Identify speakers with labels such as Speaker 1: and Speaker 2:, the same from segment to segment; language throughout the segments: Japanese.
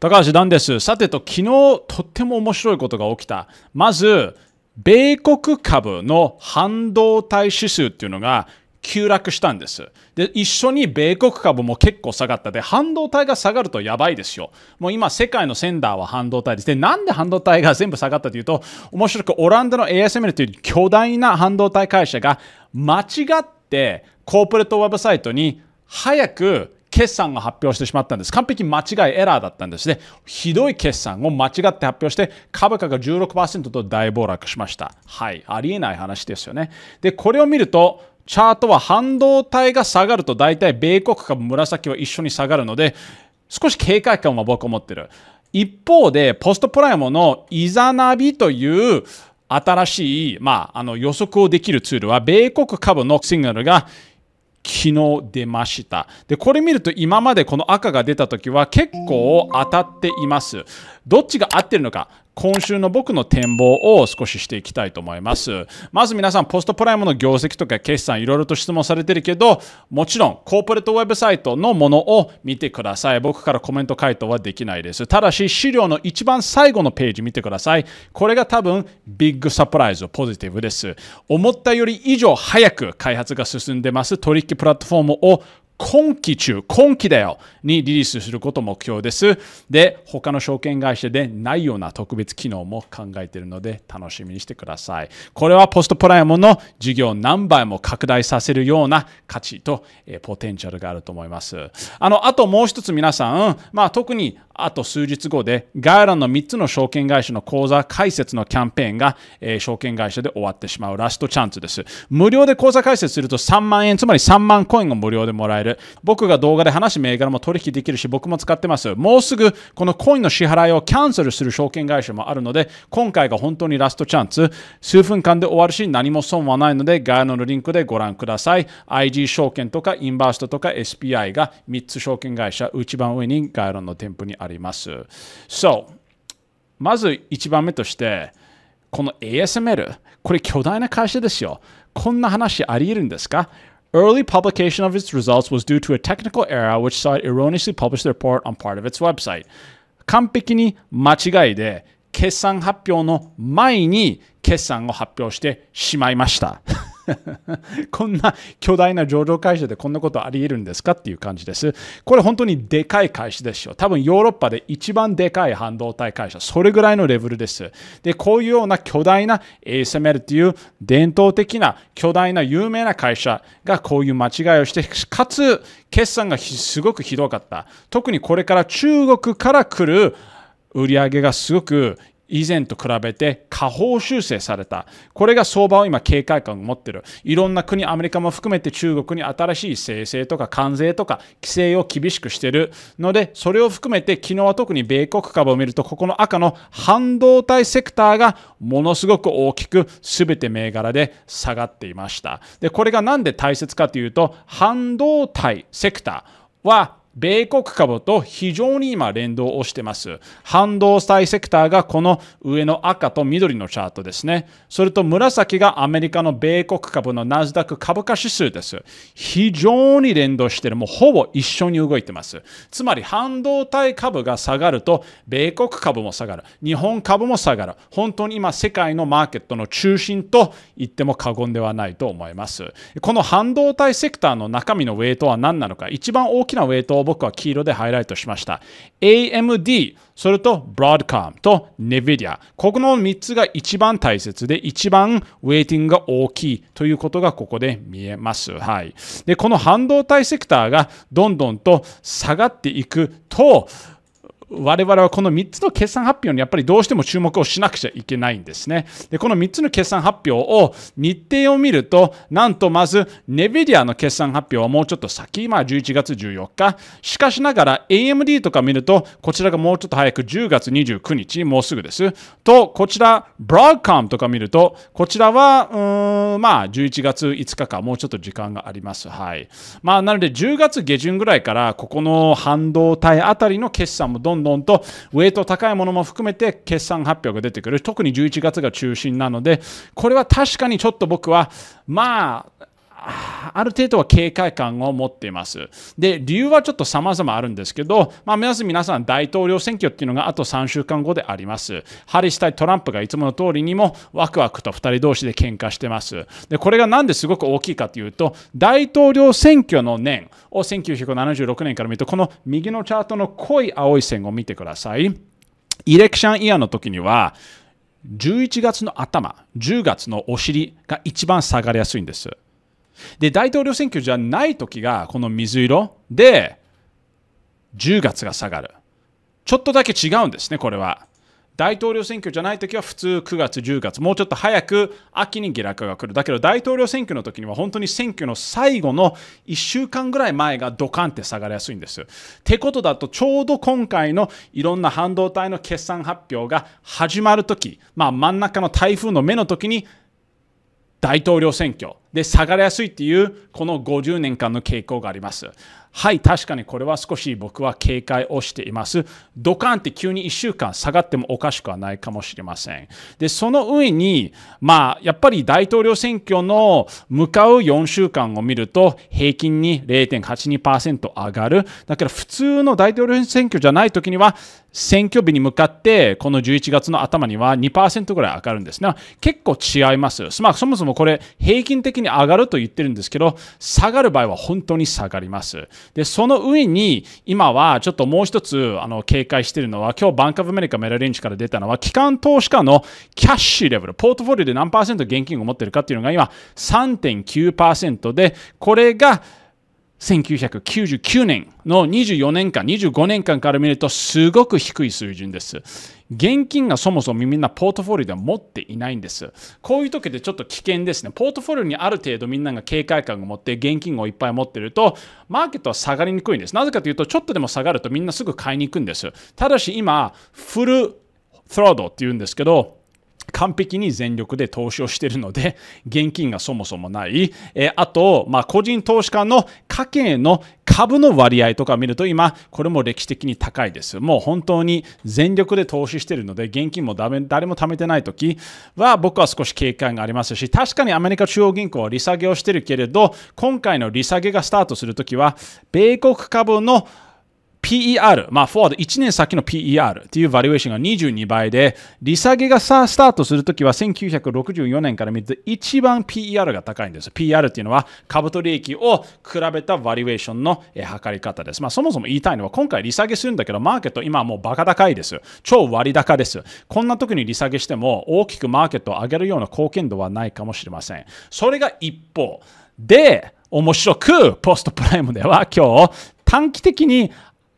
Speaker 1: 高橋段です。さてと、昨日とっても面白いことが起きた。まず、米国株の半導体指数っていうのが急落したんです。で、一緒に米国株も結構下がったで、半導体が下がるとやばいですよ。もう今、世界のセンダーは半導体です。で、なんで半導体が全部下がったというと、面白くオランダの ASML という巨大な半導体会社が間違ってコーポレートウェブサイトに早く決算が発表してしまったんです。完璧間違いエラーだったんですね。ひどい決算を間違って発表して、株価が16%と大暴落しました。はい。ありえない話ですよね。で、これを見ると、チャートは半導体が下がると大体米国株紫は一緒に下がるので、少し警戒感は僕は持ってる。一方で、ポストプライムのイザナビという新しい、まあ、あの予測をできるツールは、米国株のシグナルが昨日出ました。で、これ見ると今までこの赤が出た時は結構当たっています。どっちが合ってるのか。今週の僕の展望を少ししていきたいと思います。まず皆さん、ポストプライムの業績とか決算いろいろと質問されてるけど、もちろんコーポレートウェブサイトのものを見てください。僕からコメント回答はできないです。ただし、資料の一番最後のページ見てください。これが多分ビッグサプライズ、ポジティブです。思ったより以上早く開発が進んでます。取引プラットフォームを今期中、今期だよにリリースすること目標です。で、他の証券会社でないような特別機能も考えているので楽しみにしてください。これはポストプライムの事業を何倍も拡大させるような価値と、えポテンシャルがあると思います。あの、あともう一つ皆さん、まあ特にあと数日後で概要欄の3つの証券会社の口座開設のキャンペーンが、え証券会社で終わってしまうラストチャンスです。無料で口座開設すると3万円、つまり3万コインが無料でもらえるる僕が動画で話し銘柄も取引できるし僕も使ってますもうすぐこのコインの支払いをキャンセルする証券会社もあるので今回が本当にラストチャンス数分間で終わるし何も損はないので概要欄のリンクでご覧ください IG 証券とかインバーストとか SPI が3つ証券会社一番上に概要欄の店舗にあります So まず1番目としてこの ASML これ巨大な会社ですよこんな話あり得るんですか Early publication of its results was due to a technical error which saw it erroneously publish the report on part of its website. 完璧に間違いで決算発表の前に決算を発表してしまいました。こんな巨大な上場会社でこんなことあり得るんですかっていう感じです。これ本当にでかい会社ですよ。多分ヨーロッパで一番でかい半導体会社、それぐらいのレベルです。で、こういうような巨大な ASML という伝統的な巨大な有名な会社がこういう間違いをして、かつ決算がすごくひどかった。特にこれから中国から来る売り上げがすごく以前と比べて下方修正された。これが相場を今警戒感を持ってる。いろんな国、アメリカも含めて中国に新しい生成とか関税とか規制を厳しくしてるので、それを含めて昨日は特に米国株を見ると、ここの赤の半導体セクターがものすごく大きく全て銘柄で下がっていました。で、これがなんで大切かというと、半導体セクターは米国株と非常に今連動をしてます。半導体セクターがこの上の赤と緑のチャートですね。それと紫がアメリカの米国株のナスダック株価指数です。非常に連動してる。もうほぼ一緒に動いてます。つまり半導体株が下がると、米国株も下がる。日本株も下がる。本当に今世界のマーケットの中心と言っても過言ではないと思います。この半導体セクターの中身のウェイトは何なのか、一番大きなウェイトを僕は黄色でハイライトしました。AMD、それと Broadcom と NVIDIA。ここの3つが一番大切で、一番ウェイティングが大きいということがここで見えます。はい。で、この半導体セクターがどんどんと下がっていくと、我々はこの3つの決算発表にやっぱりどうしても注目をしなくちゃいけないんですね。で、この3つの決算発表を日程を見ると、なんとまず、ネビディアの決算発表はもうちょっと先、まあ11月14日。しかしながら AMD とか見ると、こちらがもうちょっと早く10月29日、もうすぐです。と、こちら、ブローカムとか見ると、こちらは、うーん、まあ11月5日か、もうちょっと時間があります。はい。まあなので10月下旬ぐらいから、ここの半導体あたりの決算もどんどんんどんとウェイト高いものも含めて決算発表が出てくる特に11月が中心なのでこれは確かにちょっと僕はまああ、る程度は警戒感を持っています。で、理由はちょっと様々あるんですけど、まあ、目皆さん、大統領選挙っていうのがあと3週間後であります。ハリス対トランプがいつもの通りにも、ワクワクと2人同士で喧嘩してます。で、これがなんですごく大きいかというと、大統領選挙の年を1976年から見ると、この右のチャートの濃い青い線を見てください。イレクションイヤーの時には、11月の頭、10月のお尻が一番下がりやすいんです。で大統領選挙じゃない時がこの水色で10月が下がるちょっとだけ違うんですねこれは大統領選挙じゃない時は普通9月10月もうちょっと早く秋に下落が来るだけど大統領選挙の時には本当に選挙の最後の1週間ぐらい前がドカンって下がりやすいんですってことだとちょうど今回のいろんな半導体の決算発表が始まる時まあ真ん中の台風の目の時に大統領選挙で下がりやすいっていうこの50年間の傾向があります。はい、確かにこれは少し僕は警戒をしています。ドカンって急に1週間下がってもおかしくはないかもしれません。で、その上に、まあ、やっぱり大統領選挙の向かう4週間を見ると、平均に0.82%上がる。だから普通の大統領選挙じゃない時には、選挙日に向かって、この11月の頭には2%ぐらい上がるんですね。結構違います。まあ、そもそもこれ、平均的に上がると言ってるんですけど、下がる場合は本当に下がります。で、その上に、今はちょっともう一つ、あの、警戒しているのは、今日バンカブアメリカメラリンチから出たのは、機関投資家のキャッシュレベル、ポートフォリオで何パーセント現金を持ってるかっていうのが今3.9%で、これが、1999年の24年間、25年間から見るとすごく低い水準です。現金がそもそもみんなポートフォリオでは持っていないんです。こういう時でちょっと危険ですね。ポートフォリオにある程度みんなが警戒感を持って現金をいっぱい持ってると、マーケットは下がりにくいんです。なぜかというと、ちょっとでも下がるとみんなすぐ買いに行くんです。ただし今、フルトロードっていうんですけど、完璧に全力で投資をしているので、現金がそもそもない。えー、あと、まあ、個人投資家の家計の株の割合とか見ると今、これも歴史的に高いです。もう本当に全力で投資しているので、現金も誰も貯めてない時は僕は少し警戒がありますし、確かにアメリカ中央銀行は利下げをしているけれど、今回の利下げがスタートするときは、米国株の PER、まあ、フォワード1年先の PER っていうバリエーションが22倍で、利下げがさスタートするときは1964年から見て一番 PER が高いんです。PER っていうのは株取引益を比べたバリエーションの測り方です。まあ、そもそも言いたいのは今回利下げするんだけど、マーケット今はもうバカ高いです。超割高です。こんな時に利下げしても大きくマーケットを上げるような貢献度はないかもしれません。それが一方で、面白くポストプライムでは今日短期的に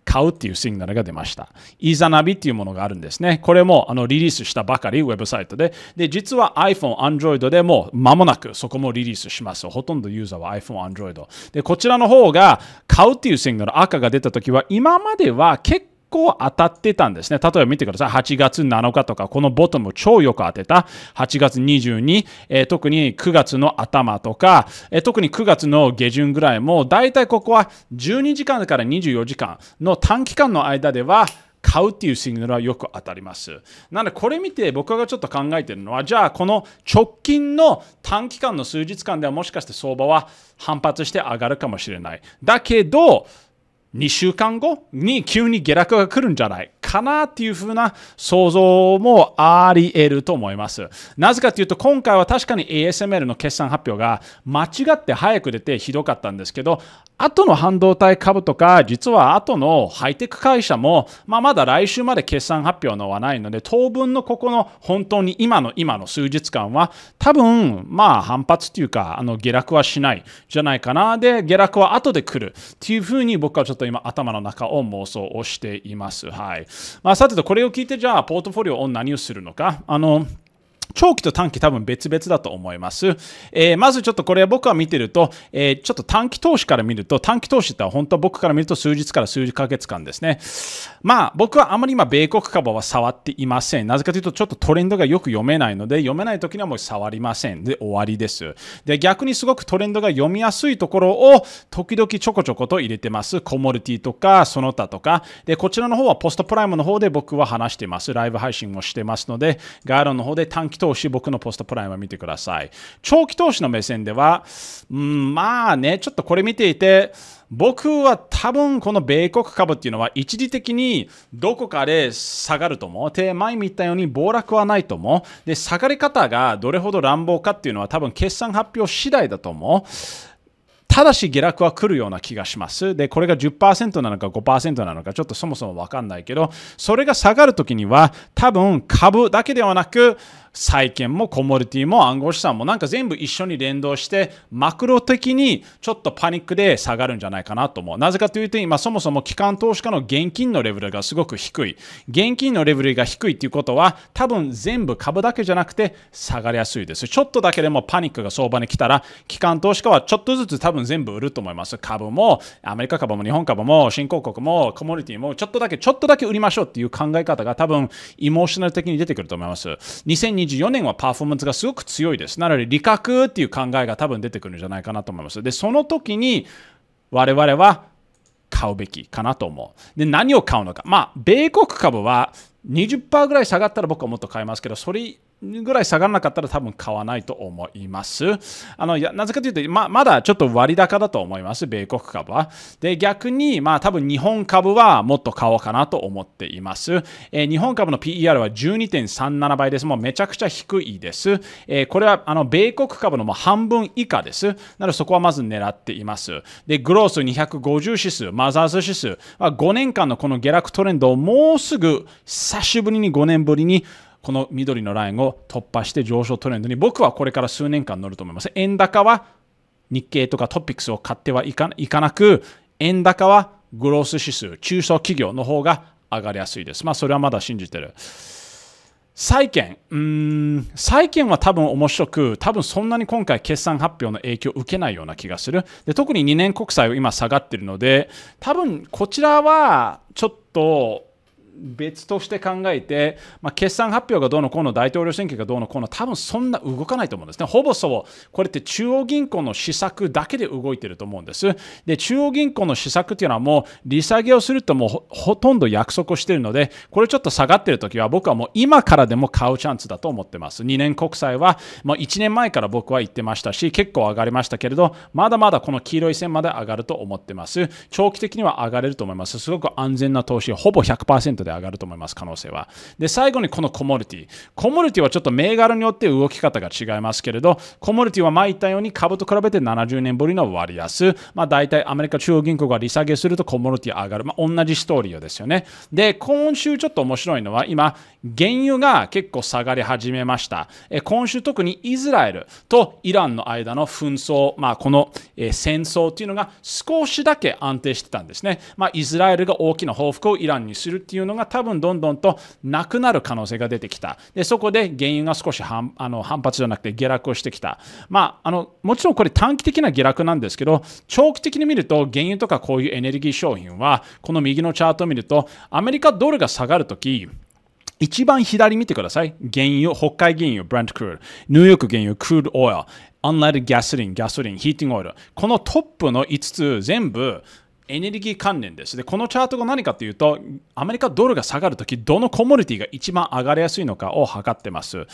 Speaker 1: 買うっていうシグナルが出ました。イザナビっていうものがあるんですね。これもあのリリースしたばかりウェブサイトで。で、実は iPhone、Android でも間もなくそこもリリースします。ほとんどユーザーは iPhone、Android。で、こちらの方が買うっていうシグナル、赤が出た時は今までは結構構当たってたんですね。例えば見てください。8月7日とか、このボトム超よく当てた。8月22、えー、特に9月の頭とか、えー、特に9月の下旬ぐらいも、だいたいここは12時間から24時間の短期間の間では、買うっていうシグナルはよく当たります。なのでこれ見て僕がちょっと考えてるのはじゃあこの直近の短期間の数日間ではもしかして相場は反発して上がるかもしれない。だけど2週間後に急に下落が来るんじゃないかなっていうふうな想像もあり得ると思います。なぜかというと、今回は確かに ASML の決算発表が間違って早く出てひどかったんですけど、後の半導体株とか、実は後のハイテク会社も、まあ、まだ来週まで決算発表のはないので、当分のここの本当に今の今の数日間は、多分、まあ反発というか、あの下落はしないじゃないかな。で、下落は後で来るっていうふうに僕はちょっと今頭の中を妄想をしています。はい。まあ、さてとこれを聞いてじゃあポートフォリオを何をするのかあの長期と短期多分別々だと思います。えー、まずちょっとこれ僕は見てると、えー、ちょっと短期投資から見ると、短期投資って本当は僕から見ると数日から数ヶ月間ですね。まあ僕はあまり今米国株は触っていません。なぜかというとちょっとトレンドがよく読めないので、読めない時にはもう触りません。で終わりです。で逆にすごくトレンドが読みやすいところを時々ちょこちょこと入れてます。コモルティとかその他とか。でこちらの方はポストプライムの方で僕は話してます。ライブ配信もしてますので、ガーロの方で短期期投資、僕のポストプライムを見てください。長期投資の目線では、うん、まあね、ちょっとこれ見ていて、僕は多分この米国株っていうのは一時的にどこかで下がると思う。で、前見たように暴落はないと思う。で、下がり方がどれほど乱暴かっていうのは多分決算発表次第だと思う。ただし下落は来るような気がします。で、これが10%なのか5%なのか、ちょっとそもそもわかんないけど、それが下がるときには、多分株だけではなく、債券もコモディティも暗号資産もなんか全部一緒に連動してマクロ的にちょっとパニックで下がるんじゃないかなと思うなぜかというと今そもそも機関投資家の現金のレベルがすごく低い現金のレベルが低いっていうことは多分全部株だけじゃなくて下がりやすいですちょっとだけでもパニックが相場に来たら機関投資家はちょっとずつ多分全部売ると思います株もアメリカ株も日本株も新興国もコモディティもちょっとだけちょっとだけ売りましょうっていう考え方が多分イモーショナル的に出てくると思います2020 2024年はパフォーマンスがすごく強いです。なので、利確っていう考えが多分出てくるんじゃないかなと思います。で、その時に我々は買うべきかなと思う。で、何を買うのか。まあ、米国株は20%ぐらい下がったら僕はもっと買いますけど、それぐらい下がらなかったら多分買わないと思います。あのなぜかというと、ままだちょっと割高だと思います、米国株は。で、逆に、まあ多分日本株はもっと買おうかなと思っています。えー、日本株の PER は12.37倍です。もうめちゃくちゃ低いです。えー、これはあの米国株のも半分以下です。なのでそこはまず狙っています。で、グロース250指数、マザーズ指数は5年間のこの下落トレンドをもうすぐ久しぶりに5年ぶりにこの緑のラインを突破して上昇トレンドに僕はこれから数年間乗ると思います。円高は日経とかトピックスを買ってはいかなく、円高はグロース指数、中小企業の方が上がりやすいです。まあ、それはまだ信じてる。債券、うん、債券は多分面白く、多分そんなに今回決算発表の影響を受けないような気がする。で特に2年国債は今下がってるので、多分こちらはちょっと別として考えて、まあ、決算発表がどうのこうの大統領選挙がどうのこうの多分そんな動かないと思うんですねほぼそうこれって中央銀行の施策だけで動いてると思うんですで中央銀行の施策っていうのはもう利下げをするともうほとんど約束をしてるのでこれちょっと下がってる時は僕はもう今からでも買うチャンスだと思ってます2年国債は、もう1年前から僕は言ってましたし結構上がりましたけれどまだまだこの黄色い線まで上がると思ってます長期的には上がれると思いますすごく安全な投資ほぼ100%で上がると思います、可能性は。で、最後にこのコモディティ。コモディティはちょっと銘柄によって動き方が違いますけれど、コモディティは前言ったように株と比べて70年ぶりの割安。まあ、大体アメリカ中央銀行が利下げするとコモディティ上がる。まあ、同じストーリーですよね。で、今週ちょっと面白いのは、今、原油が結構下がり始めました。え今週特にイスラエルとイランの間の紛争、まあ、この、え戦争っていうのが少しだけ安定してたんですね。まあ、イスラエルが大きな報復をイランにするっていうのがが多分どんどんとなくなる可能性が出てきた。でそこで原油が少し反あの反発じゃなくて下落をしてきた。まあ、あのもちろんこれ短期的な下落なんですけど、長期的に見ると原油とかこういうエネルギー商品は、この右のチャートを見ると、アメリカドルが下がるとき、一番左見てください。原油、北海原油、ブラントクール、ニューヨーク原油、クールオイル、アンライドガソリン、ガソリン、ヒーティングオイル。このトップの5つ全部エネルギー関連です。で、このチャートが何かというと、アメリカドルが下がるとき、どのコモディティが一番上がりやすいのかを測ってます。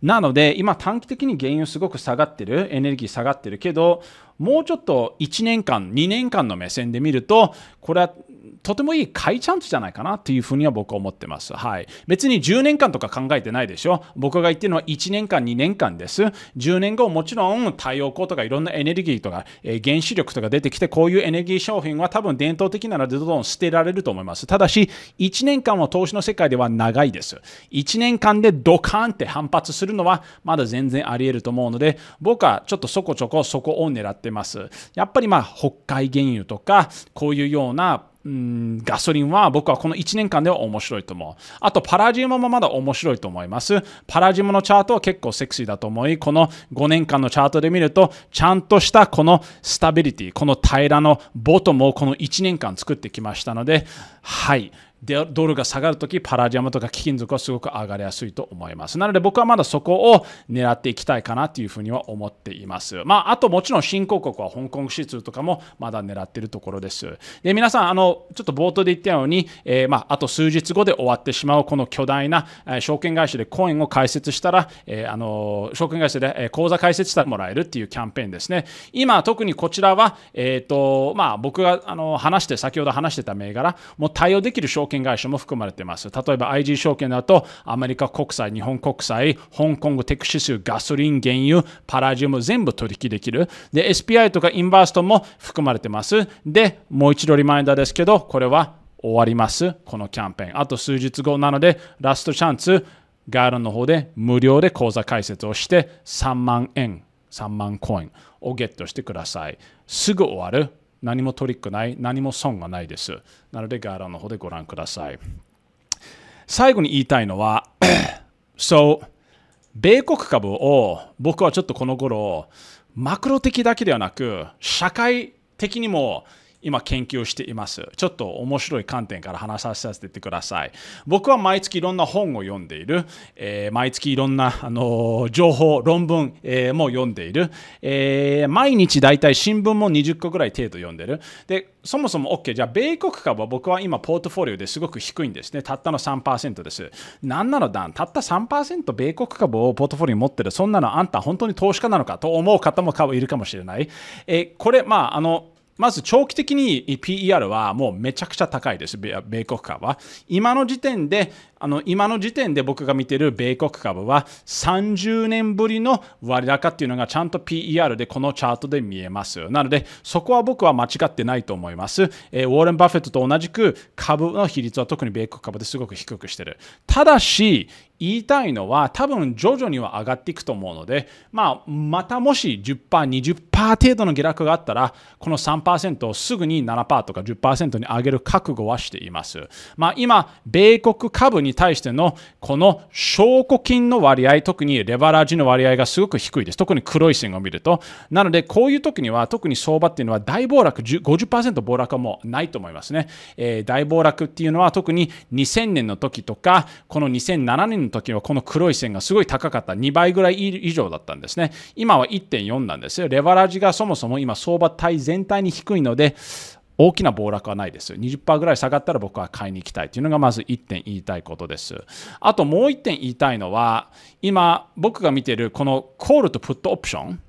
Speaker 1: なので、今短期的に原油すごく下がってる、エネルギー下がってるけど、もうちょっと1年間、2年間の目線で見ると、これはとてもいい買チャンスじゃないかなっていうふうには僕は思ってます。はい。別に10年間とか考えてないでしょ。僕が言ってるのは1年間、2年間です。10年後、もちろん太陽光とかいろんなエネルギーとか、えー、原子力とか出てきて、こういうエネルギー商品は多分伝統的ならどんどん捨てられると思います。ただし、1年間は投資の世界では長いです。1年間でドカーンって反発するのはまだ全然あり得ると思うので、僕はちょっとそこちょこそこを狙ってます。やっぱりまあ、北海原油とか、こういうようなうんガソリンは僕はこの1年間では面白いと思う。あと、パラジウムもまだ面白いと思います。パラジウムのチャートは結構セクシーだと思い、この5年間のチャートで見ると、ちゃんとしたこのスタビリティ、この平らのボトムをこの1年間作ってきましたので、はい。ドルが下がるとき、パラジアムとか貴金属はすごく上がりやすいと思います。なので僕はまだそこを狙っていきたいかなというふうには思っています。まあ、あともちろん新興国は香港指数とかもまだ狙っているところです。で、皆さん、あの、ちょっと冒頭で言ったように、えー、まあ、あと数日後で終わってしまうこの巨大な、え証券会社でコインを開設したら、えー、あの、証券会社で、え口座開設したらもらえるっていうキャンペーンですね。今、特にこちらは、えー、と、まあ、僕があの話して、先ほど話してた銘柄、もう対応できる証券券会社も含まれています。例えば IG 証券だと、アメリカ国債、日本国債、香港テク指数、ガソリン、原油、パラジウム全部取引できる。で、SPI とかインバーストも含まれてます。で、もう一度リマインダーですけど、これは終わります。このキャンペーン。あと数日後なので、ラストチャンス、ガールの方で無料で口座開設をして3万円、3万コインをゲットしてください。すぐ終わる。何もトリックない、何も損がないです。なので、ガーラの方でご覧ください。最後に言いたいのは、そ う、米国株を僕はちょっとこの頃、マクロ的だけではなく、社会的にも今研究しています。ちょっと面白い観点から話させてください。僕は毎月いろんな本を読んでいる、えー、毎月いろんな、あのー、情報、論文、えー、も読んでいる、えー、毎日だいたい新聞も20個ぐらい程度読んでる。でそもそも OK、じゃあ米国株は僕は今ポートフォリオですごく低いんですね。たったの3%です。なんなのだんたった3%米国株をポートフォリオに持ってる。そんなのあんた本当に投資家なのかと思う方もいるかもしれない。えー、これ、まあ、あの、まず長期的に PER はもうめちゃくちゃ高いです、米国株は。今の時点で、あの今の時点で僕が見ている米国株は30年ぶりの割高っていうのがちゃんと PER でこのチャートで見えます。なのでそこは僕は間違ってないと思います。えー、ウォーレン・バフェットと同じく株の比率は特に米国株ですごく低くしてる。ただし言いたいのは多分徐々には上がっていくと思うので、まあ、またもし 10%20% 程度の下落があったらこの3%をすぐに7%とか10%に上げる覚悟はしています。まあ、今米国株にに対してのこの証拠金の割合、特にレバラージの割合がすごく低いです。特に黒い線を見ると。なので、こういう時には特に相場っていうのは大暴落、50%暴落はもうないと思いますね。えー、大暴落っていうのは特に2000年の時とか、この2007年の時はこの黒い線がすごい高かった。2倍ぐらい以上だったんですね。今は1.4なんですよ。レバラージがそもそも今相場体全体に低いので、大きな暴落はないです。20%ぐらい下がったら僕は買いに行きたいというのがまず1点言いたいことです。あともう1点言いたいのは、今僕が見ているこのコールとプットオプション、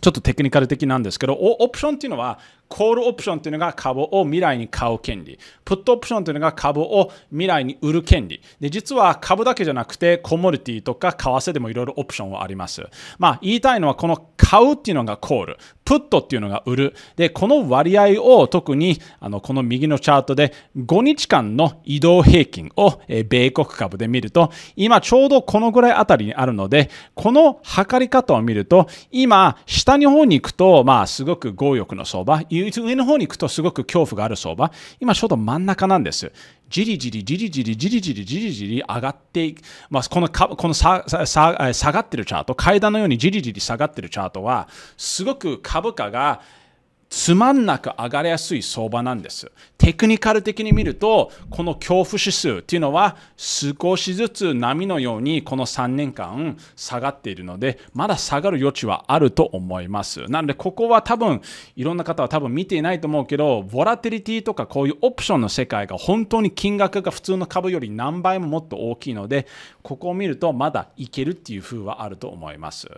Speaker 1: ちょっとテクニカル的なんですけど、オプションっていうのはコールオプションというのが株を未来に買う権利。プットオプションというのが株を未来に売る権利。で、実は株だけじゃなくて、コモディティとか為替でもいろいろオプションはあります。まあ、言いたいのは、この買うっていうのがコール、プットっていうのが売る。で、この割合を特に、あの、この右のチャートで、5日間の移動平均を、え米国株で見ると、今ちょうどこのぐらいあたりにあるので、この測り方を見ると、今、下の方に行くと、まあ、すごく強欲の相場、上の方に行くとすごく恐怖がある相場、今ちょうど真ん中なんです。じりじりじりじりじりじりじりじり上がっていく、まあ、このかこの下がってるチャート、階段のようにじりじり下がってるチャートは、すごく株価が、つまんなく上がりやすい相場なんです。テクニカル的に見ると、この恐怖指数っていうのは少しずつ波のようにこの3年間下がっているので、まだ下がる余地はあると思います。なので、ここは多分、いろんな方は多分見ていないと思うけど、ボラテリティとかこういうオプションの世界が本当に金額が普通の株より何倍ももっと大きいので、ここを見るとまだいけるっていう風はあると思います。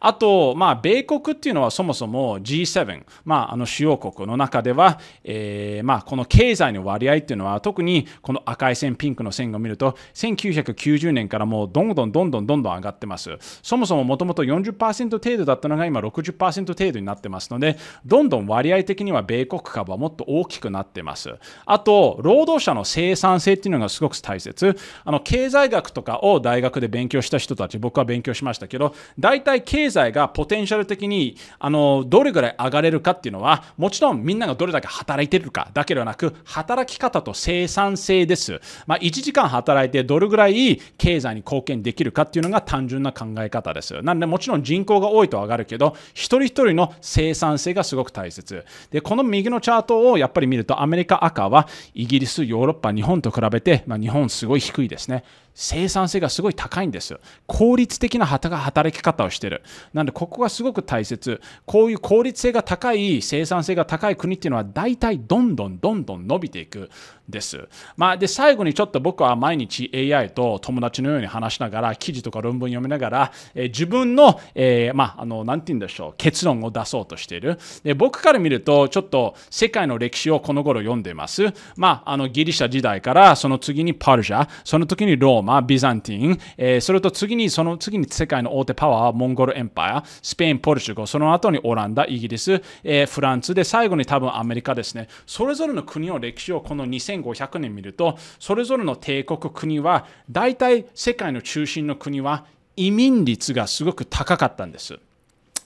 Speaker 1: あと、まあ、米国っていうのはそもそも G7、まああの主要国の中では、えー、まあ、この経済の割合っていうのは特にこの赤い線ピンクの線を見ると1990年からもうどんどんどんどんどんどん上がってますそもそももともと40%程度だったのが今60%程度になってますのでどんどん割合的には米国株はもっと大きくなってますあと労働者の生産性っていうのがすごく大切あの経済学とかを大学で勉強した人たち僕は勉強しましたけど大体経済がポテンシャル的にあのどれぐらい上がれるかっていうのはもちろんみんながどれだけ働いてるかだけではなく働き方と生産性です、まあ、1時間働いてどれぐらい経済に貢献できるかっていうのが単純な考え方ですなのでもちろん人口が多いと上がるけど一人一人の生産性がすごく大切でこの右のチャートをやっぱり見るとアメリカ赤はイギリスヨーロッパ日本と比べて、まあ、日本すごい低いですね生産性がすごい高いんです効率的な働き方をしてるなのでここがすごく大切こういう効率性が高い生産性が高い国っていうのは大体どんどんどんどん伸びていくです。まあ、で最後にちょっと僕は毎日 AI と友達のように話しながら記事とか論文読みながら、えー、自分の,、えー、まあ、あのなて言うんでしょう結論を出そうとしているで僕から見るとちょっと世界の歴史をこの頃読んでいます、まあ、あのギリシャ時代からその次にパルジャその時にローマビザンティン、えー、それと次にその次に世界の大手パワーモンゴルエンパイアスペインポルチュゴ、その後にオランダイギリス、えフランスで最後に多分アメリカですねそれぞれの国の歴史をこの2000 1 5 0 0年見るとそれぞれの帝国国は大体世界の中心の国は移民率がすごく高かったんです。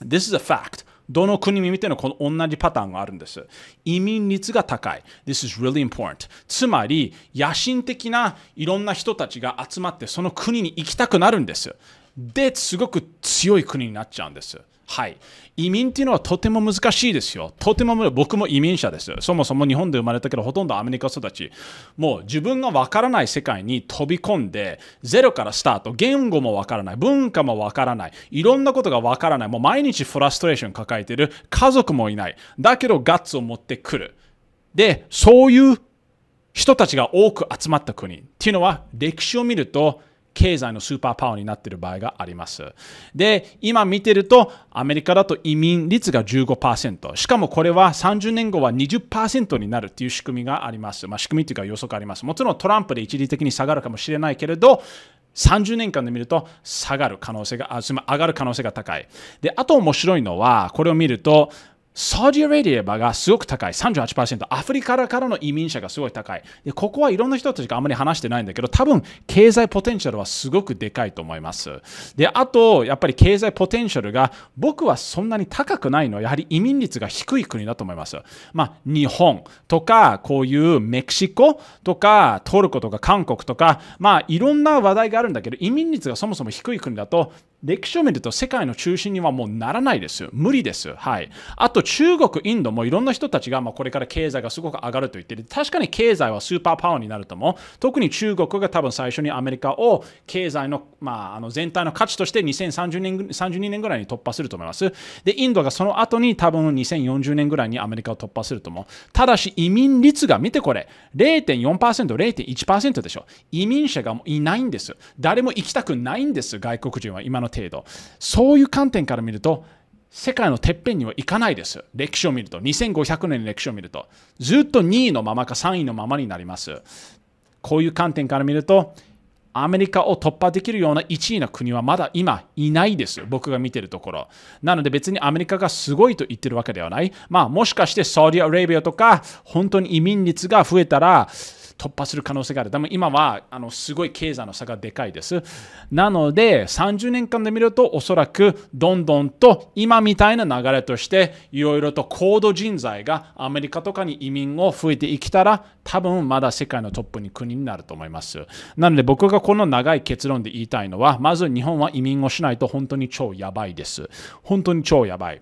Speaker 1: This is a fact. どの国に見てのこの同じパターンがあるんです。移民率が高い。This is really important. つまり、野心的ないろんな人たちが集まってその国に行きたくなるんです。で、すごく強い国になっちゃうんです。はい、移民っていうのはとても難しいですよ、とても僕も移民者です、そもそも日本で生まれたけど、ほとんどアメリカ育ち、もう自分がわからない世界に飛び込んで、ゼロからスタート、言語もわからない、文化もわからない、いろんなことがわからない、もう毎日フラストレーション抱えてる、家族もいない、だけどガッツを持ってくる、で、そういう人たちが多く集まった国っていうのは、歴史を見ると、経済のスーパーパワーになっている場合があります。で、今見てると、アメリカだと移民率が15%、しかもこれは30年後は20%になるっていう仕組みがあります。まあ、仕組みというか予測あります。もちろんトランプで一時的に下がるかもしれないけれど、30年間で見ると下がる可能性が、あつまり上がる可能性が高い。で、あと面白いのは、これを見ると、サウジアラビアがすごく高い、38%、アフリカからの移民者がすごい高い。でここはいろんな人たちがあんまり話してないんだけど、多分経済ポテンシャルはすごくでかいと思います。で、あと、やっぱり経済ポテンシャルが僕はそんなに高くないのは、やはり移民率が低い国だと思います。まあ、日本とか、こういうメキシコとか、トルコとか韓国とか、まあ、いろんな話題があるんだけど、移民率がそもそも低い国だと、歴史を見ると世界の中心にはもうならないです。無理です。はい。あと中国、インドもいろんな人たちがまこれから経済がすごく上がると言ってる。確かに経済はスーパーパワーになると思う。特に中国が多分最初にアメリカを経済の,、まあ、あの全体の価値として2030年、32年ぐらいに突破すると思います。で、インドがその後に多分2040年ぐらいにアメリカを突破すると思う。ただし移民率が見てこれ、0.4%、0.1%でしょ。移民者がいないんです。誰も行きたくないんです。外国人は今のの程度そういう観点から見ると世界のてっぺんには行かないです歴史を見ると2500年の歴史を見るとずっと2位のままか3位のままになりますこういう観点から見るとアメリカを突破できるような1位の国はまだ今いないです僕が見てるところ。なので別にアメリカがすごいと言ってるわけではない。まあもしかしてサウジアラビアとか本当に移民率が増えたら突破する可能性がある。でも今はあのすごい経済の差がでかいです。なので30年間で見るとおそらくどんどんと今みたいな流れとしていろいろと高度人材がアメリカとかに移民を増えていきたら多分まだ世界のトップに国になると思います。なので僕がこの長い結論で言いたいのはまず日本は移民をしないと本当に超やばいです。本当に超やばい。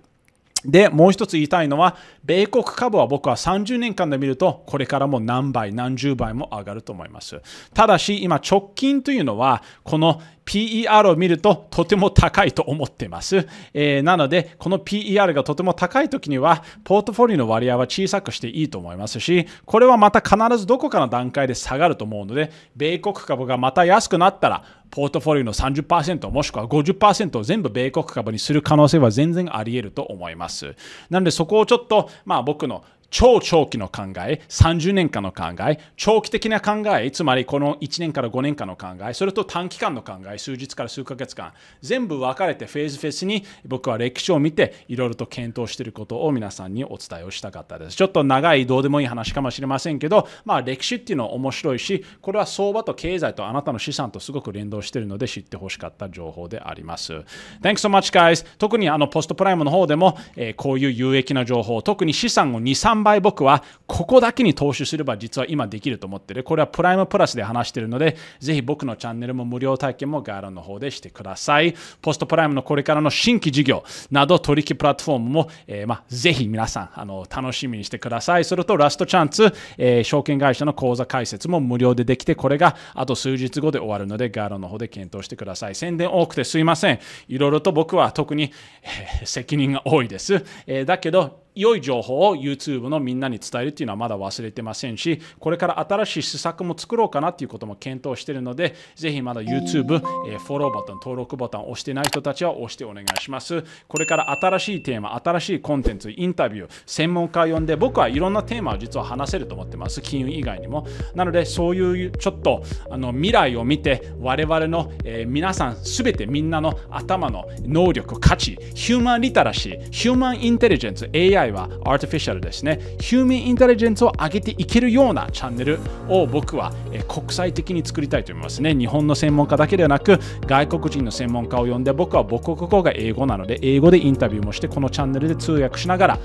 Speaker 1: で、もう一つ言いたいのは、米国株は僕は30年間で見ると、これからも何倍、何十倍も上がると思います。ただし、今、直近というのは、この PER を見るととても高いと思ってます。えー、なので、この PER がとても高い時には、ポートフォリオの割合は小さくしていいと思いますし、これはまた必ずどこかの段階で下がると思うので、米国株がまた安くなったら、ポートフォリオの30%もしくは50%を全部米国株にする可能性は全然あり得ると思います。なのでそこをちょっと、まあ、僕の超長期の考え、30年間の考え、長期的な考え、つまりこの1年から5年間の考え、それと短期間の考え、数日から数ヶ月間、全部分かれてフェーズフェスに僕は歴史を見ていろいろと検討していることを皆さんにお伝えをしたかったです。ちょっと長いどうでもいい話かもしれませんけど、まあ歴史っていうのは面白いし、これは相場と経済とあなたの資産とすごく連動しているので知ってほしかった情報であります。Thanks so much guys! 特にあのポストプライムの方でも、えー、こういう有益な情報、特に資産を2、3倍僕はここだけに投資すれば実は今できると思ってる。これはプライムプラスで話してるので、ぜひ僕のチャンネルも無料体験も概要欄の方でしてください。ポストプライムのこれからの新規事業など取引プラットフォームも、えー、まあ、ぜひ皆さんあの楽しみにしてください。それとラストチャンス、えー、証券会社の口座開設も無料でできて、これがあと数日後で終わるので、概要欄の方で検討してください。宣伝多くてすいません。いろいろと僕は特に、えー、責任が多いです。えだけど、良い情報を YouTube のみんなに伝えるっていうのはまだ忘れてませんし、これから新しい施策も作ろうかなっていうことも検討しているので、ぜひまだ YouTube、えー、フォローボタン、登録ボタンを押してない人たちは押してお願いします。これから新しいテーマ、新しいコンテンツ、インタビュー、専門家を呼んで、僕はいろんなテーマを実は話せると思ってます。金融以外にも。なので、そういうちょっとあの未来を見て、我々の、えー、皆さん、すべてみんなの頭の能力、価値、ヒューマンリタラシー、ヒューマンインテリジェンス、AI、はアーティフィシャルですね、ヒューミンインテリジェンスを上げていけるようなチャンネルを僕は国際的に作りたいと思いますね。日本の専門家だけではなく、外国人の専門家を呼んで、僕は母国語が英語なので、英語でインタビューもして、このチャンネルで通訳しながら、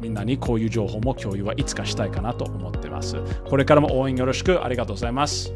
Speaker 1: みんなにこういう情報も共有はいつかしたいかなと思ってます。これからも応援よろしくありがとうございます。